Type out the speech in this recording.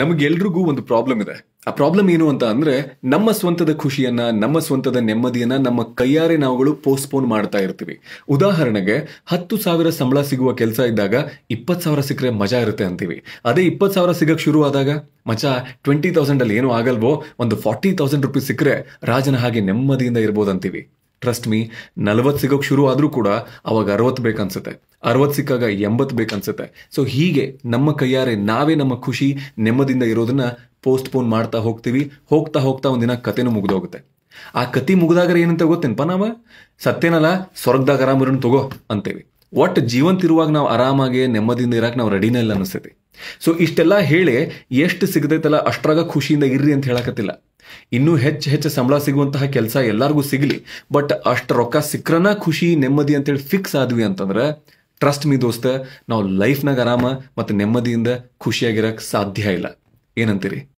ನಮಗೆಲ್ರಿಗೂ ಒಂದು ಪ್ರಾಬ್ಲಮ್ ಇದೆ ಆ ಪ್ರಾಬ್ಲಮ್ ಏನು ಅಂತ ಅಂದ್ರೆ ನಮ್ಮ ಸ್ವಂತದ ಖುಷಿಯನ್ನ ನಮ್ಮ ಸ್ವಂತದ ನೆಮ್ಮದಿಯನ್ನ ನಮ್ಮ ಕೈಯಾರೆ ನಾವುಗಳು ಪೋಸ್ಟ್ಪೋನ್ ಮಾಡ್ತಾ ಇರ್ತೀವಿ ಉದಾಹರಣೆಗೆ ಹತ್ತು ಸಾವಿರ ಸಂಬಳ ಸಿಗುವ ಕೆಲಸ ಇದ್ದಾಗ ಇಪ್ಪತ್ ಸಾವಿರ ಸಿಕ್ಕರೆ ಮಜಾ ಇರುತ್ತೆ ಅಂತೀವಿ ಅದೇ ಇಪ್ಪತ್ ಸಾವಿರ ಸಿಗಕ್ಕೆ ಶುರು ಆದಾಗ ಮಚ ಟ್ವೆಂಟಿ ತೌಸಂಡ್ ಅಲ್ಲಿ ಏನು ಆಗಲ್ವೋ ಒಂದು ಫಾರ್ಟಿ ತೌಸಂಡ್ ರುಪೀಸ್ ಸಿಕ್ಕರೆ ರಾಜನ ಹಾಗೆ ನೆಮ್ಮದಿಯಿಂದ ಇರ್ಬೋದು ಅಂತೀವಿ ಟ್ರಸ್ಟ್ ಮೀ ನಲವತ್ತು ಸಿಗೋಕ್ಕೆ ಶುರು ಆದ್ರೂ ಕೂಡ ಅವಾಗ ಅರವತ್ತು ಬೇಕನ್ಸುತ್ತೆ ಅರವತ್ತು ಸಿಕ್ಕಾಗ ಎಂಬತ್ತು ಬೇಕನ್ಸುತ್ತೆ ಸೊ ಹೀಗೆ ನಮ್ಮ ಕೈಯಾರೆ ನಾವೇ ನಮ್ಮ ಖುಷಿ ನೆಮ್ಮದಿಯಿಂದ ಇರೋದನ್ನ ಪೋಸ್ಟ್ಪೋನ್ ಮಾಡ್ತಾ ಹೋಗ್ತೀವಿ ಹೋಗ್ತಾ ಹೋಗ್ತಾ ಒಂದಿನ ಕತೆನೂ ಮುಗ್ದೋಗುತ್ತೆ ಆ ಕತೆ ಮುಗಿದಾಗ ಏನಂತ ಗೊತ್ತೇನಪ್ಪ ನಾವು ಸತ್ಯನಲ್ಲ ಸ್ವರ್ಗದಾಗ ಆರಾಮಿರೋನ್ ತಗೋ ಅಂತೇವಿ ಒಟ್ಟು ಜೀವಂತ ಇರುವಾಗ ನಾವು ಆರಾಮಾಗಿ ನೆಮ್ಮದಿಯಿಂದ ಇರಕ್ಕೆ ನಾವು ರೆಡಿನೇ ಇಲ್ಲ ಅನಿಸ್ತೈತಿ ಸೊ ಇಷ್ಟೆಲ್ಲ ಹೇಳಿ ಎಷ್ಟು ಸಿಗದೈತಲ್ಲ ಅಷ್ಟ್ರಾಗ ಖುಷಿಯಿಂದ ಇರ್ರಿ ಅಂತ ಹೇಳಕತ್ತಿಲ್ಲ ಇನ್ನೂ ಹೆಚ್ಚು ಹೆಚ್ಚು ಸಂಬಳ ಸಿಗುವಂತಹ ಕೆಲಸ ಎಲ್ಲರಿಗೂ ಸಿಗಲಿ ಬಟ್ ಅಷ್ಟು ರೊಕ್ಕ ಸಿಕ್ರನ ಖುಷಿ ನೆಮ್ಮದಿ ಅಂತೇಳಿ ಫಿಕ್ಸ್ ಆದ್ವಿ ಅಂತಂದ್ರೆ ಟ್ರಸ್ಟ್ ಮೀ ದೋಸ್ತ ನಾವು ಲೈಫ್ನಾಗ ಆರಾಮ ಮತ್ತು ನೆಮ್ಮದಿಯಿಂದ ಖುಷಿಯಾಗಿರಕ್ಕೆ ಸಾಧ್ಯ ಇಲ್ಲ ಏನಂತೀರಿ